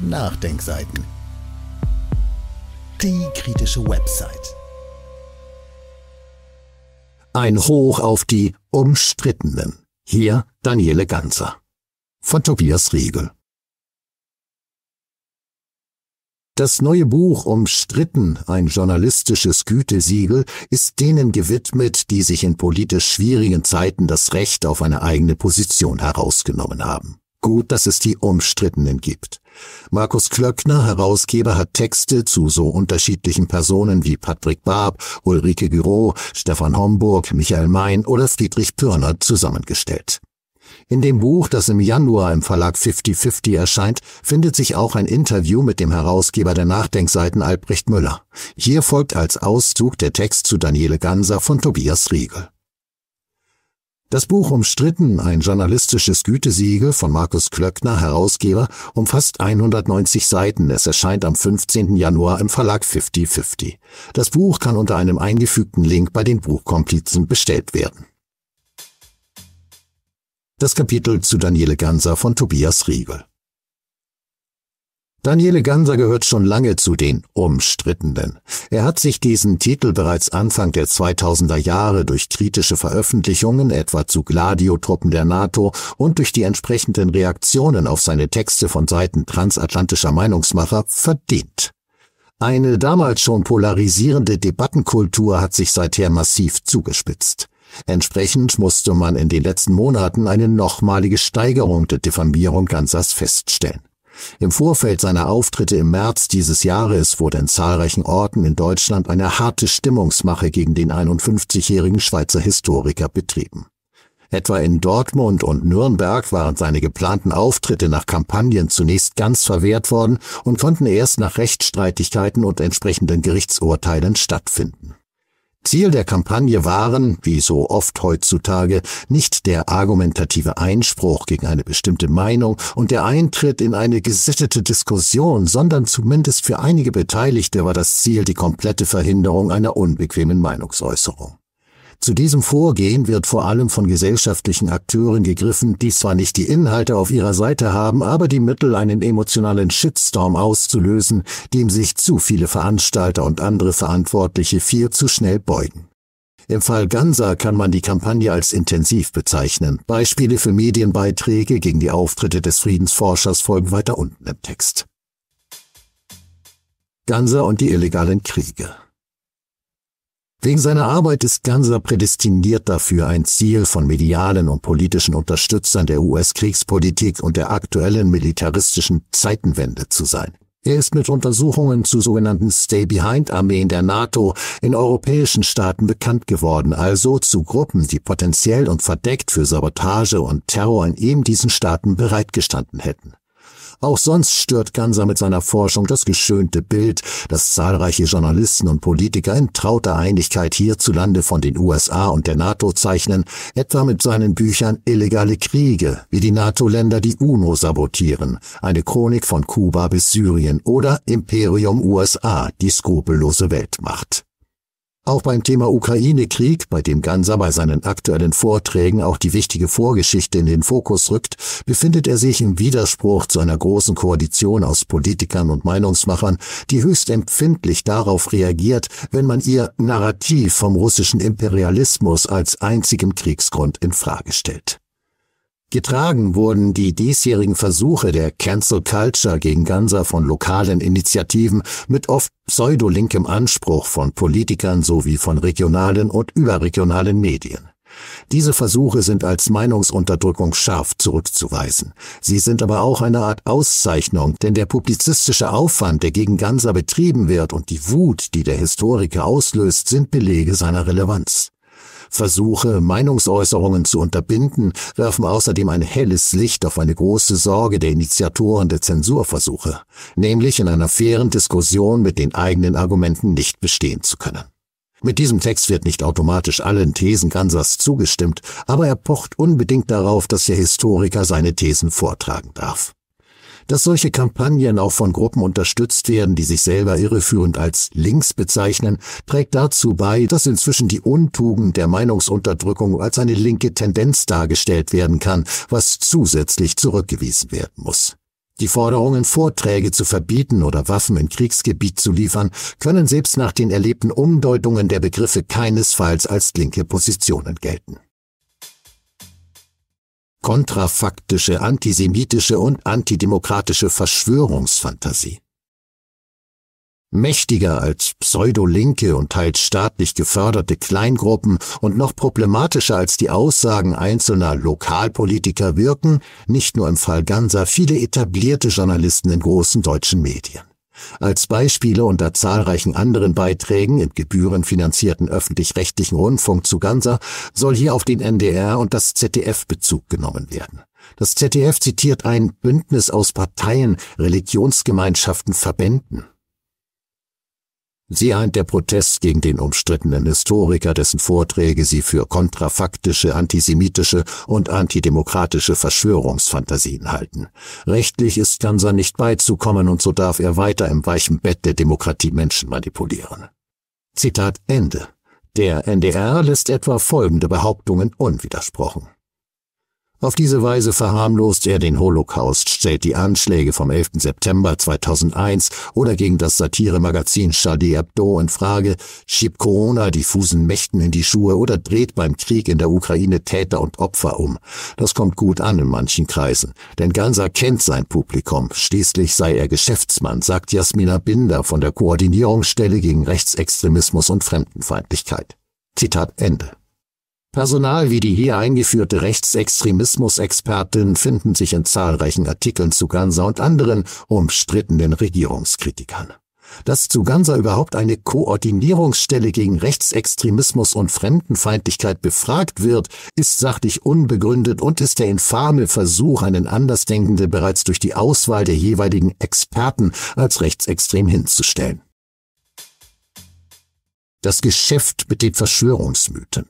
Nachdenkseiten. Die kritische Website. Ein Hoch auf die Umstrittenen. Hier Daniele Ganzer. Von Tobias Riegel. Das neue Buch Umstritten, ein journalistisches Gütesiegel, ist denen gewidmet, die sich in politisch schwierigen Zeiten das Recht auf eine eigene Position herausgenommen haben. Gut, dass es die Umstrittenen gibt. Markus Klöckner, Herausgeber, hat Texte zu so unterschiedlichen Personen wie Patrick Barb, Ulrike Giro, Stefan Homburg, Michael Mein oder Friedrich Pürner zusammengestellt. In dem Buch, das im Januar im Verlag 50-50 erscheint, findet sich auch ein Interview mit dem Herausgeber der Nachdenkseiten Albrecht Müller. Hier folgt als Auszug der Text zu Daniele Ganser von Tobias Riegel. Das Buch umstritten, ein journalistisches Gütesiegel von Markus Klöckner, Herausgeber, umfasst 190 Seiten. Es erscheint am 15. Januar im Verlag 5050. Das Buch kann unter einem eingefügten Link bei den Buchkomplizen bestellt werden. Das Kapitel zu Daniele Ganser von Tobias Riegel. Daniele Ganser gehört schon lange zu den Umstrittenen. Er hat sich diesen Titel bereits Anfang der 2000er Jahre durch kritische Veröffentlichungen, etwa zu Gladiotruppen der NATO und durch die entsprechenden Reaktionen auf seine Texte von Seiten transatlantischer Meinungsmacher verdient. Eine damals schon polarisierende Debattenkultur hat sich seither massiv zugespitzt. Entsprechend musste man in den letzten Monaten eine nochmalige Steigerung der Diffamierung Gansers feststellen. Im Vorfeld seiner Auftritte im März dieses Jahres wurde in zahlreichen Orten in Deutschland eine harte Stimmungsmache gegen den 51-jährigen Schweizer Historiker betrieben. Etwa in Dortmund und Nürnberg waren seine geplanten Auftritte nach Kampagnen zunächst ganz verwehrt worden und konnten erst nach Rechtsstreitigkeiten und entsprechenden Gerichtsurteilen stattfinden. Ziel der Kampagne waren, wie so oft heutzutage, nicht der argumentative Einspruch gegen eine bestimmte Meinung und der Eintritt in eine gesittete Diskussion, sondern zumindest für einige Beteiligte war das Ziel die komplette Verhinderung einer unbequemen Meinungsäußerung. Zu diesem Vorgehen wird vor allem von gesellschaftlichen Akteuren gegriffen, die zwar nicht die Inhalte auf ihrer Seite haben, aber die Mittel, einen emotionalen Shitstorm auszulösen, dem sich zu viele Veranstalter und andere Verantwortliche viel zu schnell beugen. Im Fall Ganser kann man die Kampagne als intensiv bezeichnen. Beispiele für Medienbeiträge gegen die Auftritte des Friedensforschers folgen weiter unten im Text. Ganser und die illegalen Kriege. Wegen seiner Arbeit ist Ganser prädestiniert dafür, ein Ziel von medialen und politischen Unterstützern der US-Kriegspolitik und der aktuellen militaristischen Zeitenwende zu sein. Er ist mit Untersuchungen zu sogenannten Stay-Behind-Armeen der NATO in europäischen Staaten bekannt geworden, also zu Gruppen, die potenziell und verdeckt für Sabotage und Terror in eben diesen Staaten bereitgestanden hätten. Auch sonst stört Ganser mit seiner Forschung das geschönte Bild, das zahlreiche Journalisten und Politiker in trauter Einigkeit hierzulande von den USA und der NATO zeichnen, etwa mit seinen Büchern Illegale Kriege, wie die NATO-Länder die UNO sabotieren, eine Chronik von Kuba bis Syrien oder Imperium USA, die skrupellose Weltmacht. Auch beim Thema Ukraine-Krieg, bei dem Ganser bei seinen aktuellen Vorträgen auch die wichtige Vorgeschichte in den Fokus rückt, befindet er sich im Widerspruch zu einer großen Koalition aus Politikern und Meinungsmachern, die höchst empfindlich darauf reagiert, wenn man ihr Narrativ vom russischen Imperialismus als einzigem Kriegsgrund in Frage stellt. Getragen wurden die diesjährigen Versuche der Cancel Culture gegen Ganser von lokalen Initiativen mit oft pseudolinkem Anspruch von Politikern sowie von regionalen und überregionalen Medien. Diese Versuche sind als Meinungsunterdrückung scharf zurückzuweisen. Sie sind aber auch eine Art Auszeichnung, denn der publizistische Aufwand, der gegen Ganser betrieben wird und die Wut, die der Historiker auslöst, sind Belege seiner Relevanz. Versuche, Meinungsäußerungen zu unterbinden, werfen außerdem ein helles Licht auf eine große Sorge der Initiatoren der Zensurversuche, nämlich in einer fairen Diskussion mit den eigenen Argumenten nicht bestehen zu können. Mit diesem Text wird nicht automatisch allen Thesen Gansers zugestimmt, aber er pocht unbedingt darauf, dass der Historiker seine Thesen vortragen darf dass solche Kampagnen auch von Gruppen unterstützt werden, die sich selber irreführend als links bezeichnen, trägt dazu bei, dass inzwischen die Untugend der Meinungsunterdrückung als eine linke Tendenz dargestellt werden kann, was zusätzlich zurückgewiesen werden muss. Die Forderungen, Vorträge zu verbieten oder Waffen in Kriegsgebiet zu liefern, können selbst nach den erlebten Umdeutungen der Begriffe keinesfalls als linke Positionen gelten kontrafaktische, antisemitische und antidemokratische Verschwörungsfantasie. Mächtiger als pseudolinke und teils staatlich geförderte Kleingruppen und noch problematischer als die Aussagen einzelner Lokalpolitiker wirken, nicht nur im Fall Ganser, viele etablierte Journalisten in großen deutschen Medien. Als Beispiele unter zahlreichen anderen Beiträgen im gebührenfinanzierten öffentlich-rechtlichen Rundfunk zu Ganser soll hier auf den NDR und das ZDF Bezug genommen werden. Das ZDF zitiert ein Bündnis aus Parteien, Religionsgemeinschaften, Verbänden. Sie eint der Protest gegen den umstrittenen Historiker, dessen Vorträge sie für kontrafaktische, antisemitische und antidemokratische Verschwörungsfantasien halten. Rechtlich ist Ganser nicht beizukommen und so darf er weiter im weichen Bett der Demokratie Menschen manipulieren. Zitat Ende. Der NDR lässt etwa folgende Behauptungen unwidersprochen. Auf diese Weise verharmlost er den Holocaust, stellt die Anschläge vom 11. September 2001 oder gegen das Satiremagazin Charlie Hebdo in Frage, schiebt Corona diffusen Mächten in die Schuhe oder dreht beim Krieg in der Ukraine Täter und Opfer um. Das kommt gut an in manchen Kreisen, denn Ganser kennt sein Publikum. Schließlich sei er Geschäftsmann, sagt Jasmina Binder von der Koordinierungsstelle gegen Rechtsextremismus und Fremdenfeindlichkeit. Zitat Ende. Personal wie die hier eingeführte Rechtsextremismus-Expertin finden sich in zahlreichen Artikeln zu Gansa und anderen umstrittenen Regierungskritikern. Dass zu Gansa überhaupt eine Koordinierungsstelle gegen Rechtsextremismus und Fremdenfeindlichkeit befragt wird, ist sachlich unbegründet und ist der infame Versuch, einen Andersdenkende bereits durch die Auswahl der jeweiligen Experten als rechtsextrem hinzustellen. Das Geschäft mit den Verschwörungsmythen.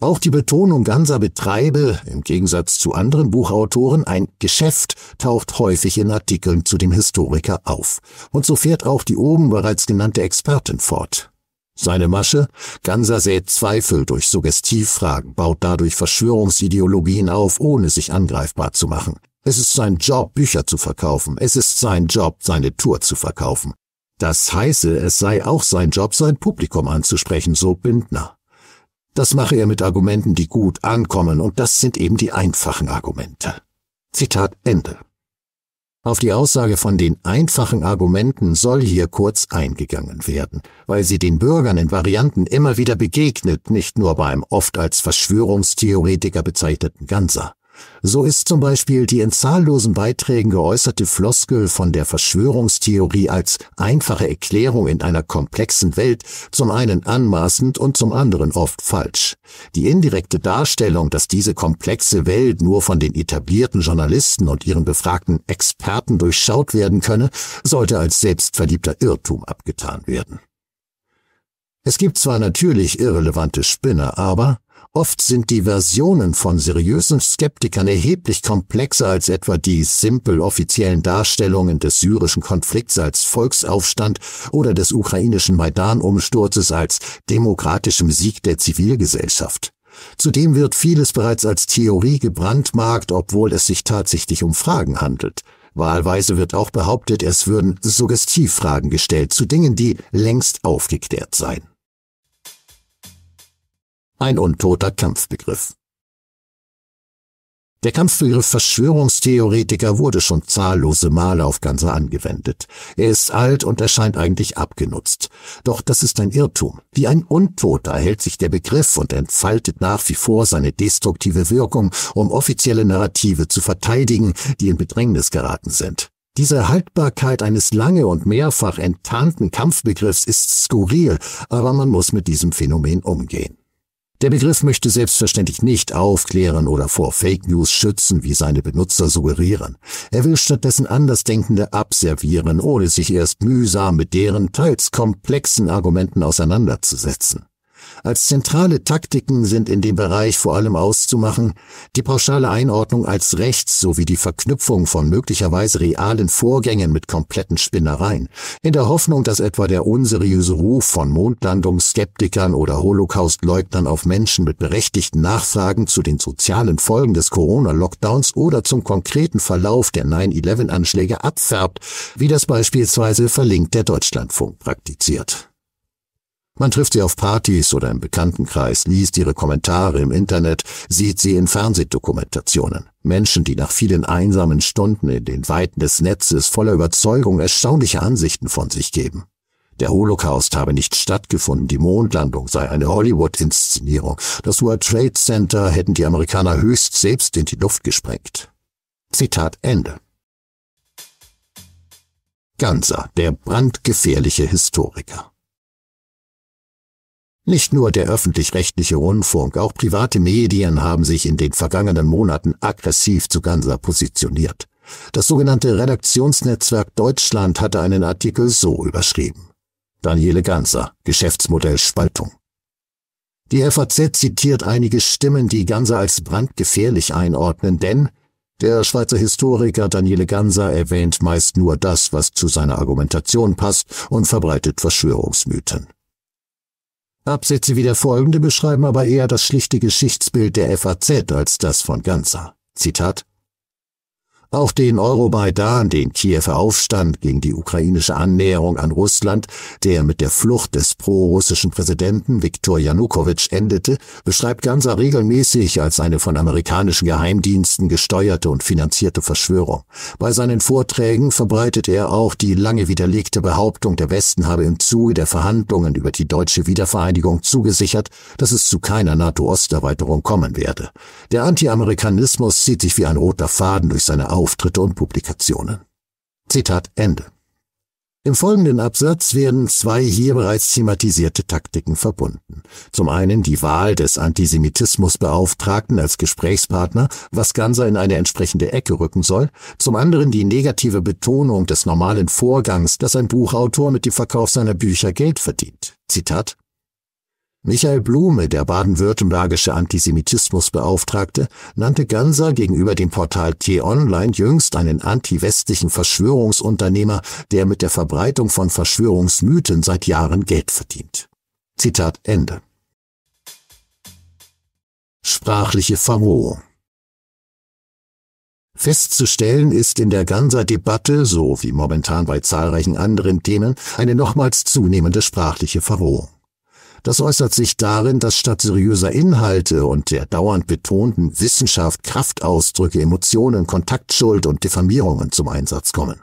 Auch die Betonung Ganser betreibe, im Gegensatz zu anderen Buchautoren, ein Geschäft taucht häufig in Artikeln zu dem Historiker auf. Und so fährt auch die oben bereits genannte Expertin fort. Seine Masche? Ganser sät Zweifel durch Suggestivfragen, baut dadurch Verschwörungsideologien auf, ohne sich angreifbar zu machen. Es ist sein Job, Bücher zu verkaufen. Es ist sein Job, seine Tour zu verkaufen. Das heiße, es sei auch sein Job, sein Publikum anzusprechen, so Bindner. Das mache er mit Argumenten, die gut ankommen, und das sind eben die einfachen Argumente. Zitat Ende. Auf die Aussage von den einfachen Argumenten soll hier kurz eingegangen werden, weil sie den Bürgern in Varianten immer wieder begegnet, nicht nur beim oft als Verschwörungstheoretiker bezeichneten Ganser. So ist zum Beispiel die in zahllosen Beiträgen geäußerte Floskel von der Verschwörungstheorie als einfache Erklärung in einer komplexen Welt zum einen anmaßend und zum anderen oft falsch. Die indirekte Darstellung, dass diese komplexe Welt nur von den etablierten Journalisten und ihren befragten Experten durchschaut werden könne, sollte als selbstverliebter Irrtum abgetan werden. Es gibt zwar natürlich irrelevante Spinner, aber Oft sind die Versionen von seriösen Skeptikern erheblich komplexer als etwa die simpel offiziellen Darstellungen des syrischen Konflikts als Volksaufstand oder des ukrainischen Maidan-Umsturzes als demokratischem Sieg der Zivilgesellschaft. Zudem wird vieles bereits als Theorie gebrandmarkt, obwohl es sich tatsächlich um Fragen handelt. Wahlweise wird auch behauptet, es würden Suggestivfragen gestellt zu Dingen, die längst aufgeklärt seien ein untoter Kampfbegriff. Der Kampfbegriff Verschwörungstheoretiker wurde schon zahllose Male auf Ganser angewendet. Er ist alt und erscheint eigentlich abgenutzt. Doch das ist ein Irrtum. Wie ein Untoter hält sich der Begriff und entfaltet nach wie vor seine destruktive Wirkung, um offizielle Narrative zu verteidigen, die in Bedrängnis geraten sind. Diese Haltbarkeit eines lange und mehrfach enttarnten Kampfbegriffs ist skurril, aber man muss mit diesem Phänomen umgehen. Der Begriff möchte selbstverständlich nicht aufklären oder vor Fake News schützen, wie seine Benutzer suggerieren. Er will stattdessen Andersdenkende abservieren, ohne sich erst mühsam mit deren teils komplexen Argumenten auseinanderzusetzen. Als zentrale Taktiken sind in dem Bereich vor allem auszumachen, die pauschale Einordnung als rechts sowie die Verknüpfung von möglicherweise realen Vorgängen mit kompletten Spinnereien, in der Hoffnung, dass etwa der unseriöse Ruf von Mondlandungsskeptikern oder Holocaustleugnern auf Menschen mit berechtigten Nachfragen zu den sozialen Folgen des Corona-Lockdowns oder zum konkreten Verlauf der 9-11-Anschläge abfärbt, wie das beispielsweise verlinkt der Deutschlandfunk praktiziert. Man trifft sie auf Partys oder im Bekanntenkreis, liest ihre Kommentare im Internet, sieht sie in Fernsehdokumentationen. Menschen, die nach vielen einsamen Stunden in den Weiten des Netzes voller Überzeugung erstaunliche Ansichten von sich geben. Der Holocaust habe nicht stattgefunden, die Mondlandung sei eine Hollywood-Inszenierung, das World Trade Center hätten die Amerikaner höchst selbst in die Luft gesprengt. Zitat Ende. Ganser, der brandgefährliche Historiker. Nicht nur der öffentlich-rechtliche Rundfunk, auch private Medien haben sich in den vergangenen Monaten aggressiv zu Ganser positioniert. Das sogenannte Redaktionsnetzwerk Deutschland hatte einen Artikel so überschrieben. Daniele Ganser, Geschäftsmodell Spaltung. Die FAZ zitiert einige Stimmen, die Ganser als brandgefährlich einordnen, denn der Schweizer Historiker Daniele Ganser erwähnt meist nur das, was zu seiner Argumentation passt und verbreitet Verschwörungsmythen. Absätze wie der folgende beschreiben aber eher das schlichte Geschichtsbild der FAZ als das von Ganzer. Zitat auch den Euromaidan, den Kiewer Aufstand gegen die ukrainische Annäherung an Russland, der mit der Flucht des prorussischen Präsidenten Viktor Janukowitsch endete, beschreibt Ganser regelmäßig als eine von amerikanischen Geheimdiensten gesteuerte und finanzierte Verschwörung. Bei seinen Vorträgen verbreitet er auch die lange widerlegte Behauptung, der Westen habe im Zuge der Verhandlungen über die deutsche Wiedervereinigung zugesichert, dass es zu keiner NATO-Osterweiterung kommen werde. Der Anti-Amerikanismus zieht sich wie ein roter Faden durch seine Auftritte und Publikationen. Zitat Ende. Im folgenden Absatz werden zwei hier bereits thematisierte Taktiken verbunden. Zum einen die Wahl des Antisemitismusbeauftragten als Gesprächspartner, was Ganser in eine entsprechende Ecke rücken soll. Zum anderen die negative Betonung des normalen Vorgangs, dass ein Buchautor mit dem Verkauf seiner Bücher Geld verdient. Zitat Michael Blume, der baden-württembergische Antisemitismusbeauftragte, nannte Ganser gegenüber dem Portal T-Online jüngst einen antiwestlichen Verschwörungsunternehmer, der mit der Verbreitung von Verschwörungsmythen seit Jahren Geld verdient. Zitat Ende. Sprachliche Verrohung Festzustellen ist in der ganzer Debatte, so wie momentan bei zahlreichen anderen Themen, eine nochmals zunehmende sprachliche Verrohung. Das äußert sich darin, dass statt seriöser Inhalte und der dauernd betonten Wissenschaft Kraftausdrücke, Emotionen, Kontaktschuld und Diffamierungen zum Einsatz kommen.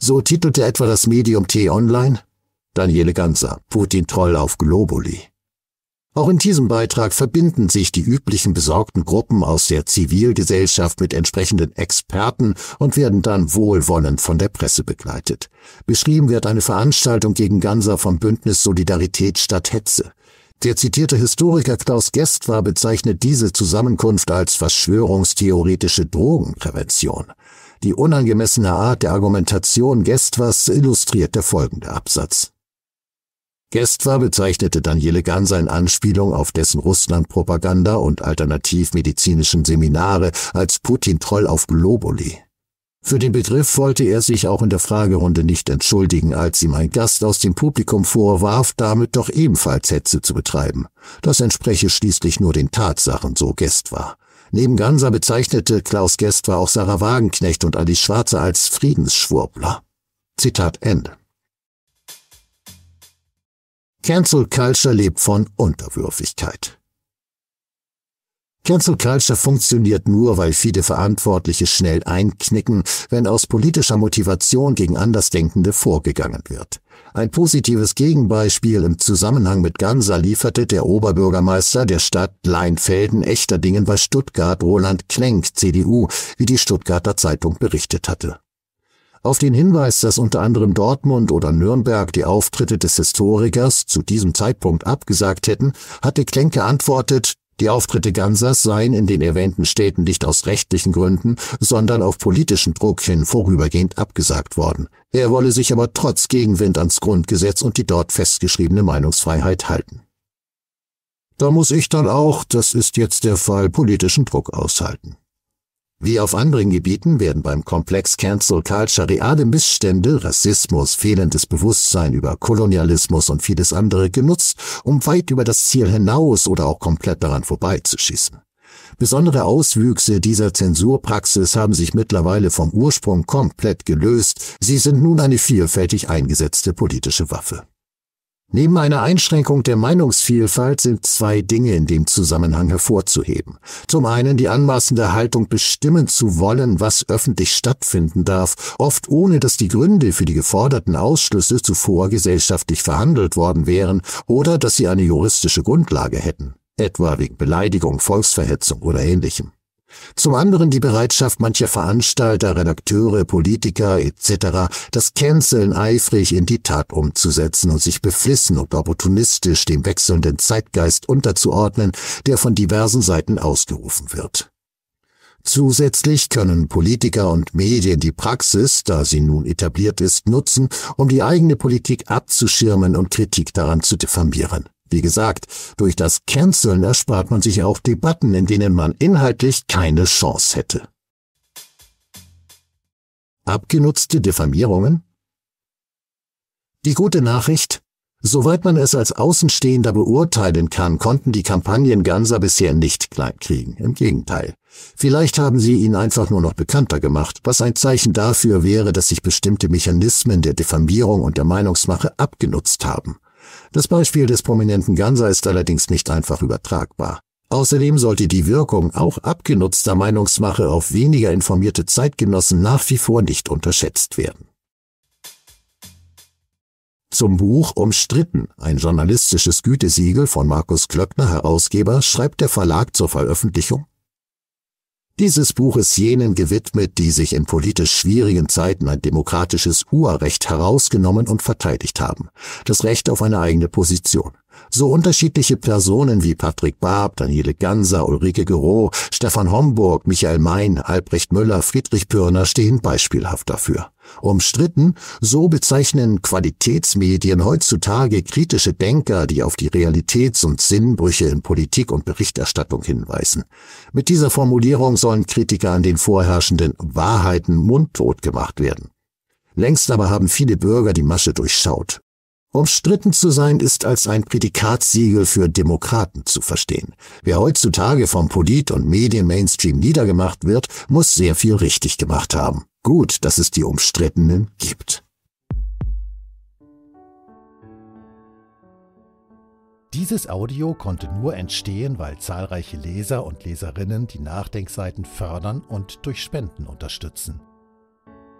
So titelte etwa das Medium T-Online Daniele Ganser, Putin-Troll auf Globuli. Auch in diesem Beitrag verbinden sich die üblichen besorgten Gruppen aus der Zivilgesellschaft mit entsprechenden Experten und werden dann wohlwollend von der Presse begleitet. Beschrieben wird eine Veranstaltung gegen Ganser vom Bündnis Solidarität statt Hetze. Der zitierte Historiker Klaus Gestwar bezeichnet diese Zusammenkunft als verschwörungstheoretische Drogenprävention. Die unangemessene Art der Argumentation Gestwas illustriert der folgende Absatz. Gestwer bezeichnete Daniele Ganser in Anspielung auf dessen Russland-Propaganda und alternativmedizinischen Seminare als Putin-Troll auf Globuli. Für den Begriff wollte er sich auch in der Fragerunde nicht entschuldigen, als ihm ein Gast aus dem Publikum vorwarf, damit doch ebenfalls Hetze zu betreiben. Das entspreche schließlich nur den Tatsachen, so Gestwar. Neben Ganser bezeichnete Klaus Gestwar auch Sarah Wagenknecht und Alice Schwarzer als Friedensschwurbler. Zitat Ende. Cancel Culture lebt von Unterwürfigkeit. Cancel Culture funktioniert nur, weil viele Verantwortliche schnell einknicken, wenn aus politischer Motivation gegen Andersdenkende vorgegangen wird. Ein positives Gegenbeispiel im Zusammenhang mit Ganser lieferte der Oberbürgermeister der Stadt Leinfelden Echterdingen bei Stuttgart Roland Klenk, CDU, wie die Stuttgarter Zeitung berichtet hatte. Auf den Hinweis, dass unter anderem Dortmund oder Nürnberg die Auftritte des Historikers zu diesem Zeitpunkt abgesagt hätten, hatte Klenk geantwortet, die Auftritte Gansers seien in den erwähnten Städten nicht aus rechtlichen Gründen, sondern auf politischen Druck hin vorübergehend abgesagt worden. Er wolle sich aber trotz Gegenwind ans Grundgesetz und die dort festgeschriebene Meinungsfreiheit halten. Da muss ich dann auch, das ist jetzt der Fall, politischen Druck aushalten. Wie auf anderen Gebieten werden beim Komplex Cancel Culture reale Missstände, Rassismus, fehlendes Bewusstsein über Kolonialismus und vieles andere genutzt, um weit über das Ziel hinaus oder auch komplett daran vorbeizuschießen. Besondere Auswüchse dieser Zensurpraxis haben sich mittlerweile vom Ursprung komplett gelöst, sie sind nun eine vielfältig eingesetzte politische Waffe. Neben einer Einschränkung der Meinungsvielfalt sind zwei Dinge in dem Zusammenhang hervorzuheben. Zum einen die anmaßende Haltung, bestimmen zu wollen, was öffentlich stattfinden darf, oft ohne dass die Gründe für die geforderten Ausschlüsse zuvor gesellschaftlich verhandelt worden wären oder dass sie eine juristische Grundlage hätten, etwa wegen Beleidigung, Volksverhetzung oder ähnlichem. Zum anderen die Bereitschaft mancher Veranstalter, Redakteure, Politiker etc., das Canceln eifrig in die Tat umzusetzen und sich beflissen und opportunistisch dem wechselnden Zeitgeist unterzuordnen, der von diversen Seiten ausgerufen wird. Zusätzlich können Politiker und Medien die Praxis, da sie nun etabliert ist, nutzen, um die eigene Politik abzuschirmen und Kritik daran zu diffamieren. Wie gesagt, durch das Canceln erspart man sich auch Debatten, in denen man inhaltlich keine Chance hätte. Abgenutzte Diffamierungen? Die gute Nachricht? Soweit man es als Außenstehender beurteilen kann, konnten die Kampagnen Ganser bisher nicht kleinkriegen. Im Gegenteil. Vielleicht haben sie ihn einfach nur noch bekannter gemacht, was ein Zeichen dafür wäre, dass sich bestimmte Mechanismen der Diffamierung und der Meinungsmache abgenutzt haben. Das Beispiel des prominenten Ganser ist allerdings nicht einfach übertragbar. Außerdem sollte die Wirkung auch abgenutzter Meinungsmache auf weniger informierte Zeitgenossen nach wie vor nicht unterschätzt werden. Zum Buch Umstritten, ein journalistisches Gütesiegel von Markus Klöckner Herausgeber, schreibt der Verlag zur Veröffentlichung dieses Buch ist jenen gewidmet, die sich in politisch schwierigen Zeiten ein demokratisches Urrecht herausgenommen und verteidigt haben, das Recht auf eine eigene Position. So unterschiedliche Personen wie Patrick Barb, Daniele Ganser, Ulrike Gero, Stefan Homburg, Michael Mein, Albrecht Müller, Friedrich Pürner stehen beispielhaft dafür. Umstritten, so bezeichnen Qualitätsmedien heutzutage kritische Denker, die auf die Realitäts- und Sinnbrüche in Politik und Berichterstattung hinweisen. Mit dieser Formulierung sollen Kritiker an den vorherrschenden Wahrheiten mundtot gemacht werden. Längst aber haben viele Bürger die Masche durchschaut. Umstritten zu sein ist als ein Prädikatssiegel für Demokraten zu verstehen. Wer heutzutage vom Polit- und Medien-Mainstream niedergemacht wird, muss sehr viel richtig gemacht haben. Gut, dass es die Umstrittenen gibt. Dieses Audio konnte nur entstehen, weil zahlreiche Leser und Leserinnen die Nachdenkseiten fördern und durch Spenden unterstützen.